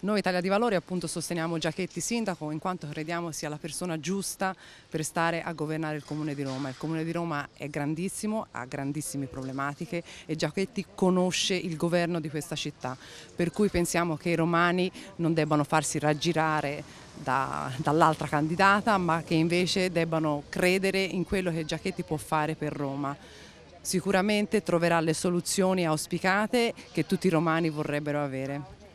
Noi Italia di Valori appunto sosteniamo Giachetti sindaco in quanto crediamo sia la persona giusta per stare a governare il Comune di Roma. Il Comune di Roma è grandissimo, ha grandissime problematiche e Giachetti conosce il governo di questa città, per cui pensiamo che i romani non debbano farsi raggirare da, dall'altra candidata, ma che invece debbano credere in quello che Giachetti può fare per Roma. Sicuramente troverà le soluzioni auspicate che tutti i romani vorrebbero avere.